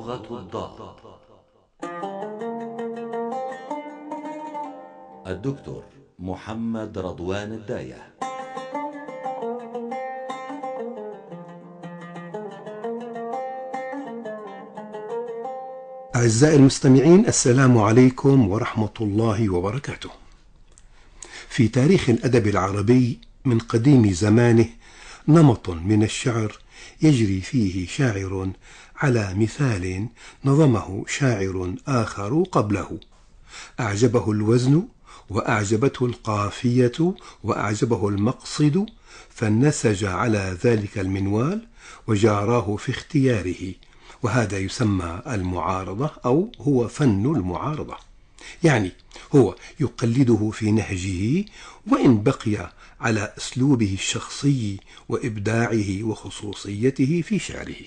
لغة الضاد الدكتور محمد رضوان الدايه أعزائي المستمعين السلام عليكم ورحمة الله وبركاته. في تاريخ الأدب العربي من قديم زمانه نمط من الشعر يجري فيه شاعر على مثال نظمه شاعر آخر قبله أعجبه الوزن وأعجبته القافية وأعجبه المقصد فنسج على ذلك المنوال وجاراه في اختياره وهذا يسمى المعارضة أو هو فن المعارضة يعني هو يقلده في نهجه وإن بقي على أسلوبه الشخصي وإبداعه وخصوصيته في شعره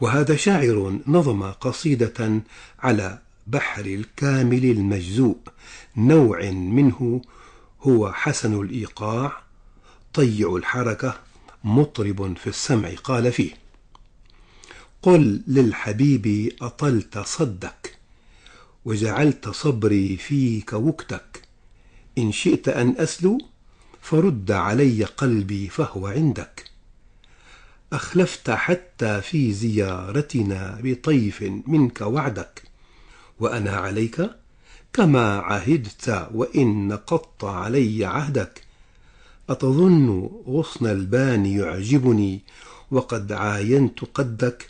وهذا شاعر نظم قصيدة على بحر الكامل المجزوء نوع منه هو حسن الإيقاع طيع الحركة مطرب في السمع قال فيه قل للحبيب أطلت صدك وجعلت صبري فيك وكتك إن شئت أن أسلو فرد علي قلبي فهو عندك أخلفت حتى في زيارتنا بطيف منك وعدك وأنا عليك كما عهدت وإن نقضت علي عهدك أتظن غصن البان يعجبني وقد عاينت قدك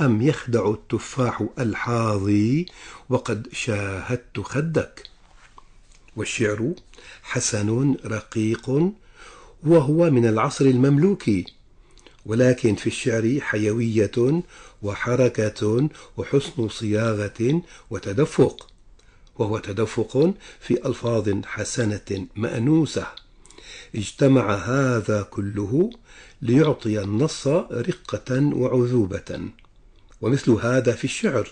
أم يخدع التفاح ألحاظي وقد شاهدت خدك والشعر حسن رقيق وهو من العصر المملوكي ولكن في الشعر حيوية وحركة وحسن صياغة وتدفق وهو تدفق في ألفاظ حسنة مأنوسة اجتمع هذا كله ليعطي النص رقة وعذوبة ومثل هذا في الشعر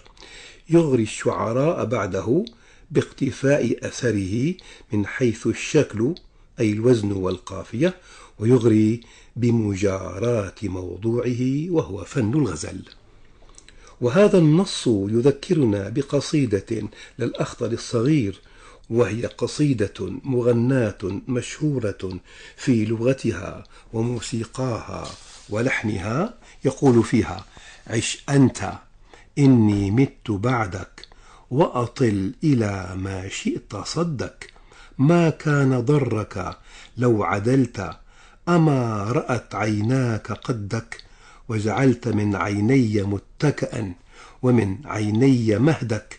يغري الشعراء بعده باقتفاء أثره من حيث الشكل أي الوزن والقافية ويغري بمجاراة موضوعه وهو فن الغزل وهذا النص يذكرنا بقصيدة للأخطل الصغير وهي قصيدة مغناة مشهورة في لغتها وموسيقاها ولحنها يقول فيها عش أنت إني مت بعدك وأطل إلى ما شئت صدك ما كان ضرك لو عدلت أما رأت عيناك قدك وجعلت من عيني متكأ ومن عيني مهدك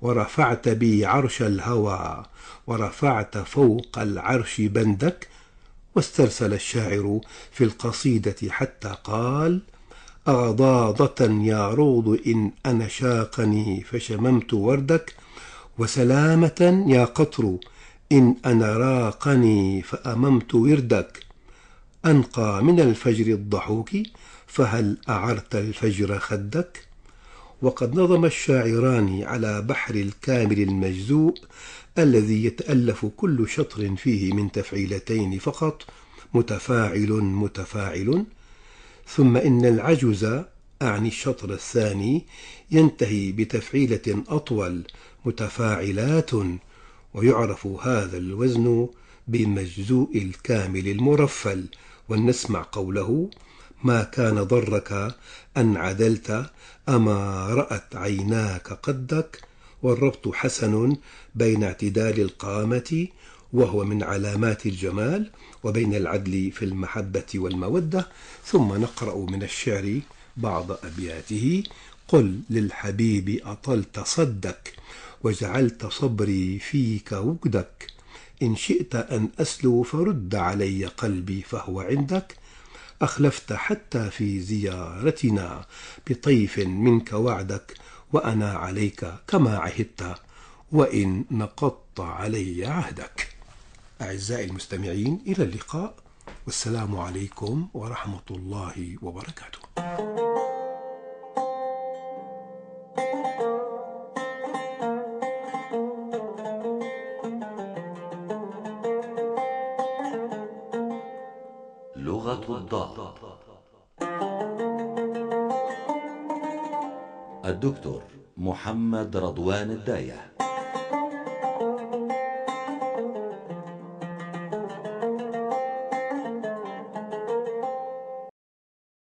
ورفعت بي عرش الهوى ورفعت فوق العرش بندك واسترسل الشاعر في القصيدة حتى قال أغضاضة يا روض إن أنا شاقني فشممت وردك وسلامة يا قطر إن أنا راقني فأممت وردك أنقى من الفجر الضحوك فهل أعرت الفجر خدك وقد نظم الشاعران على بحر الكامل المجزوء الذي يتألف كل شطر فيه من تفعيلتين فقط متفاعل متفاعل ثم إن العجز أعني الشطر الثاني ينتهي بتفعيلة أطول متفاعلات ويعرف هذا الوزن بمجزوء الكامل المرفل ولنسمع قوله ما كان ضرك أن عدلت أما رأت عيناك قدك والربط حسن بين اعتدال القامة وهو من علامات الجمال وبين العدل في المحبة والمودة ثم نقرأ من الشعر بعض أبياته قل للحبيب أطلت صدك وجعلت صبري فيك وجدك إن شئت أن أسلو فرد علي قلبي فهو عندك أخلفت حتى في زيارتنا بطيف منك وعدك وأنا عليك كما عهدت وإن نقضت علي عهدك أعزائي المستمعين إلى اللقاء والسلام عليكم ورحمة الله وبركاته لغة الضاد الدكتور محمد رضوان الدايه